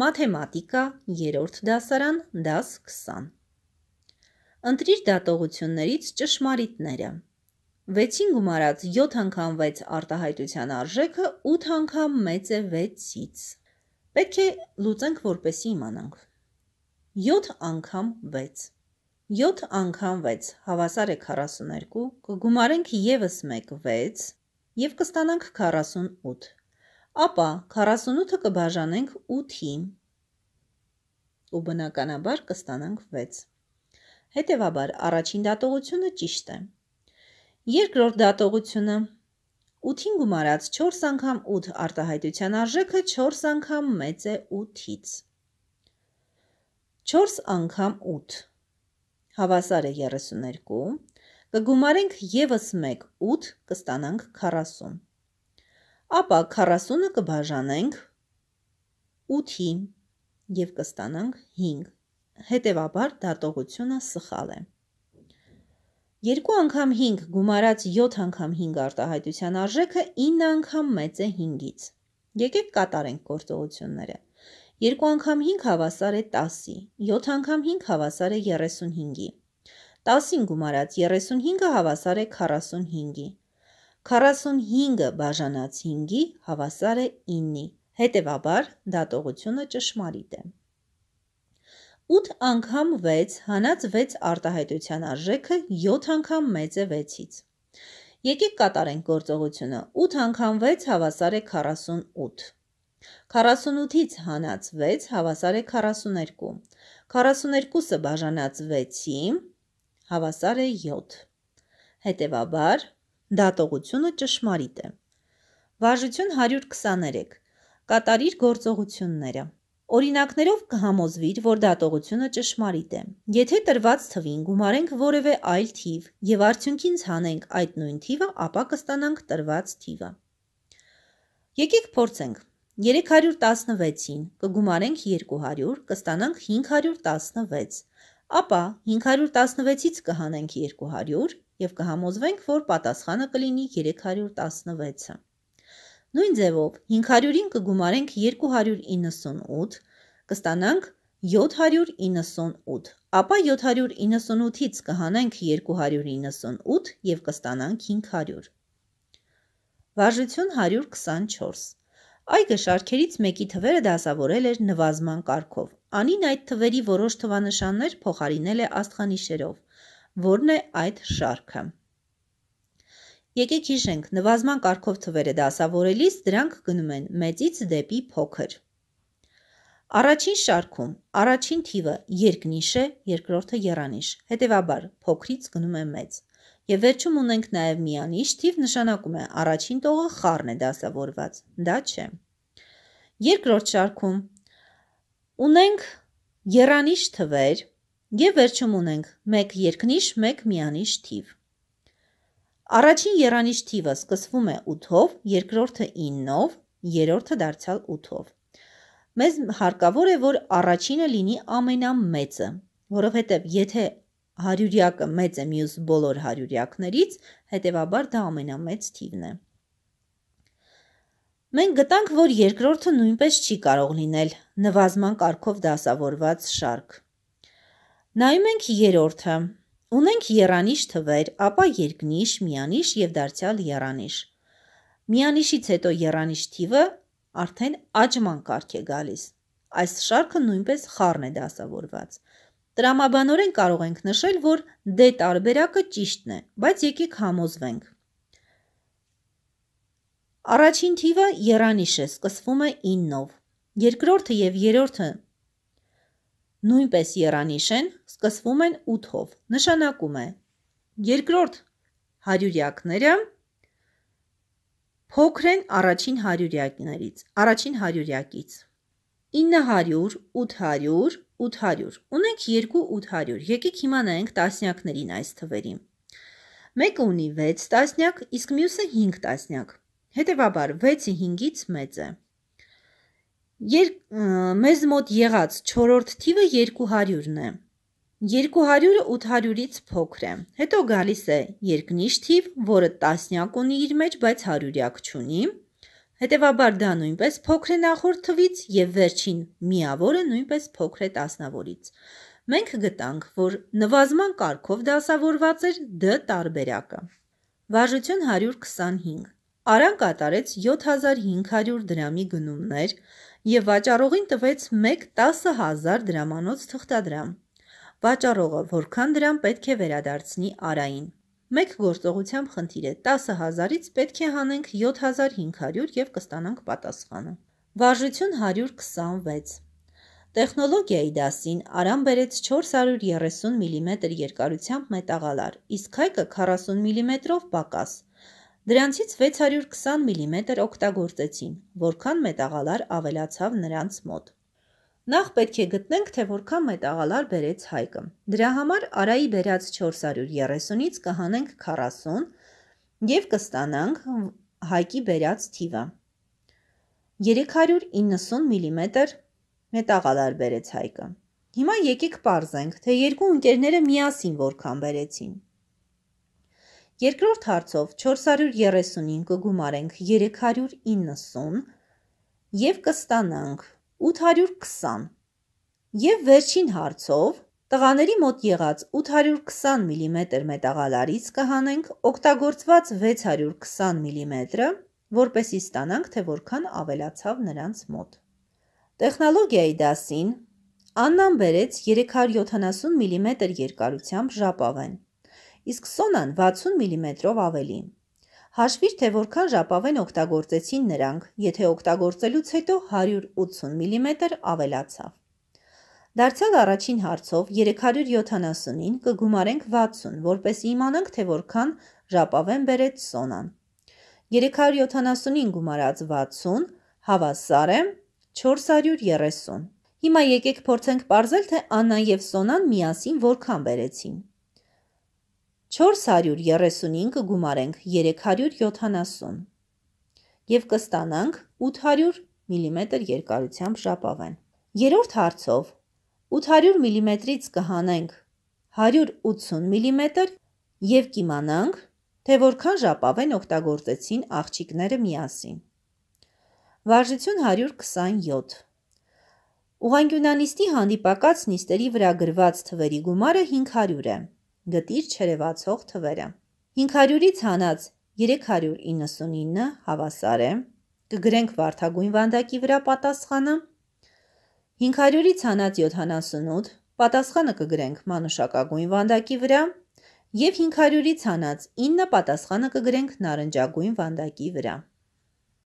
Մաթեմատիկա 3-րդ դասարան, դաս 20։ Ընտրիր դատողություններից ճշմարիտները։ 6-ին գումարած 7 անգամ 6 արտահայտության արժեքը 8 անգամ մեծ է 6-ից։ Պետք է լուծենք, որպեսի իմանանք։ 7 անգամ 6։ 7 անգամ 6 հավասար է 42, կգումարենք եւս 1 6 եւ կստանանք 48 ապա 48-ը կբաժանենք 8-ի ու բնականաբար կստանանք 6։ Հետևաբար առաջին դատողությունը ճիշտ է։ Երկրորդ դատողությունը 8-ին գումարած 4 անգամ 8 արտահայտության արժեքը 4 անգամ մեծ է 8-ից։ 4 անգամ 8 հավասար է 32, կգումարենք եւս 1 8 կստանանք 40 ապա 40-ը կբաժանենք 8-ի և կստանանք 5։ Հետևաբար դատողությունը սխալ է։ Երկու անգամ 5 գումարած 7 անգամ 5 արտահայտության արժեքը 9 անգամ մեծ է 5-ից։ Եկեք կատարենք գործողությունները։ 2 անգամ 5 հավասար է 10-ի, 7 անգամ 5 հավասար է 35-ի։ 10-ին գումարած 35-ը հավասար է 45-ի։ 45-ը բաժանած 5-ի հավասար է 9-ի, հետևաբար դատողությունը ճշմարիտ է։ 8 անգամ 6 հանած 6 արտահայտության արժեքը 7 անգամ մեծ է 6-ից։ Եկեք կատարենք գործողությունը։ 8 անգամ 6 հավասար է 48։ 48-ից հանած 6 հավասար է 42։ 42-ը բաժանած 6-ի հավասար է 7։ Հետևաբար Դատողությունը ճշմարիտ է։ Վարժություն 123։ Կատարիր գործողությունները։ Օրինակներով կհամոզվիր, որ դատողությունը ճշմարիտ է։ Եթե տրված թվին գումարենք որևէ այլ թիվ եւ արդյունքին ցանենք այդ նույն թիվը, ապա կստանանք տրված թիվը։ Եկեք փորձենք։ 316-ին կգումարենք 200, կստանանք 516, ապա 516-ից կհանենք 200, եւ կհամոզվենք, որ պատասխանը կլինի 316-ը։ Նույն ձևով 500-ին կգումարենք 298, կստանանք 798, ապա 798-ից կհանենք 298 եւ կստանանք 500։ Վարժություն 124 Այգը շարքերից մեկի թվերը դասավորել էր նվազման կարգով։ Անին այդ թվերի որոշ թվանշաններ փոխարինել է աստղանիշերով։ Որն է այդ շարքը։ Եկեք հիշենք, նվազման կարգով թվերը դասավորելիս դրանք գնում են մեծից դեպի փոքր։ Առաջին շարքում առաջին թիվը երկնիշ է, երկրորդը եռանիշ, հետևաբար փոքրից գնում է մեծ։ Եվ վերջում ունենք նաև միանիշ թիվ նշանակում է առաջին տողը խառն է դասավորված։ Դա չէ։ Երկրորդ շարքում ունենք եռանիշ թվեր, Եվ վերջում ունենք 1 երկնիշ, 1 միանիշ թիվ։ Առաջին երանիշ թիվը սկսվում է 8-ով, երկրորդը 9-ով, երրորդը դարձյալ 8-ով։ Մեզ հարկավոր է, որ առաջինը լինի ամենամեծը, որովհետև եթե հարյուրյակը մեծ է մյուս բոլոր հարյուրյակներից, հետևաբար դա ամենամեծ թիվն է։ Մենք գտանք, որ երկրորդը նույնպես չի կարող լինել նվազման կարգով դասավորված շարք։ Նայում ենք երրորդը։ Ունենք երանիշ թվեր, ապա երկնիշ, միանիշ եւ դարձյալ երանիշ։ Միանիշից հետո երանիշ թիվը արդեն աճման կարգ է գալիս։ Այս շարքը նույնպես խառն է դասավորված։ Տրամաբանորեն կարող ենք նշել, որ D դե տարբերակը ճիշտն է, բայց եկեք համոզվենք։ Առաջին թիվը երանիշ է, սկսվում է 9-ով։ Երկրորդը եւ երրորդը նույնպես երանիշեն սկսվում են 8-ով, նշանակում է երկրորդ հարյուրյակները փոքր են առաջին հարյուրյակներից, առաջին հարյուրյակից։ 900, 800, 800։ Ունենք 2 800։ Եկեք հիմա նայենք տասնյակներին այս թվերի։ Մեկը ունի 6 տասնյակ, իսկ մյուսը 5 տասնյակ։ Հետևաբար 6-ը 5-ից մեծ է։ 6 Եր, մեզ մոտ եղած չորորդ թիվը 200-ն է։ 200-ը 800-ից փոքր է։ Հետո գալիս է երկնիշ թիվ, որը տասնյակ ունի իր մեջ, բայց հարյուրյակ չունի։ Հետևաբար դա նույնպես փոքր է նախորդ թվից եւ վերջին միավորը նույնպես փոքր է տասնավորից։ Մենք գտանք, որ նվազման կարգով դասավորված էր Դ տարբերակը։ Վարժություն 125 Արան կատարեց 7500 դրամի գնումներ եւ վաճառողին տվեց 1 10000 դրամանոց թղթադրամ։ Վաճառողը որքան դրամ պետք է վերադարձնի Արային։ Մեկ գործողությամբ խնդիր է 10000-ից պետք է հանենք 7500 եւ կստանանք պատասխանը։ Վարժություն 126 Տեխնոլոգիայի դասին Արամ բերեց 430 մմ mm երկարությամբ մետաղալար, իսկ Հայկը 40 մմ-ով պակաս։ Դրանցից 620 մմ օգտագործեցին, որքան մետաղալար ավելացավ նրանց մոտ։ Նախ պետք է գտնենք, թե որքան մետաղալար բերեց Հայկը։ Դրա համար Արայի բերած 430-ից կհանենք 40 եւ կստանանք Հայկի բերած թիվը։ 390 մմ մետաղալար բերեց Հայկը։ Հիմա եկեք parzենք, թե երկու ընկերները միասին որքան բերեցին։ Երկրորդ հարցով 435-ը գումարենք 390 եւ կստանանք 820 Եվ վերջին հարցով տղաների մոտ եղած 820 մմ մետաղալարից կհանենք օգտագործված 620 մմ-ը, որպեսի ստանանք, թե որքան ավելացավ նրանց մոտ։ Տեխնոլոգիայի դասին Աննան բերեց 370 մմ երկարությամբ ժապավեն, իսկ Սոնան 60 մմ-ով ավելի։ Հաշվիր, թե որքան ժապավեն օգտագործեցին նրանք, եթե օգտագործելուց հետո 180 մմ ավելացավ։ Դարձյալ առաջին հարցով 370-ին կգումարենք 60, որպես իմանանք, թե որքան ժապավեն բերեց Սոնան։ 370-ին գումարած 60 հավասար է 430։ Հիմա եկեք փորձենք ողրել, թե Աննան եւ Սոնան միասին որքան բերեցին։ 435 գումարենք 370 և կստանանք 800 մմ երկարությամբ ժապավեն։ Երորդ հարցով 800 մմ-ից կհանենք 180 մմ և կիմանանք, թե որքան ժապավեն օգտագործեցին աղջիկները միասին։ Վարժություն 127 Ուղանգյունանիստի հանդիպակաց նիստերի վրա գրված թվերի գումարը 500 է գտիր չերևացող թվերը։ 500-ից հանած 399 հավասար է, կգրենք վարդագույն վանդակի վրա պատասխանը, 500-ից հանած 78 պատասխանը կգրենք մանուշակագույն վանդակի վրա և 500-ից հանած 9 պատասխանը կգրենք նարնջագույն վանդակի վրա։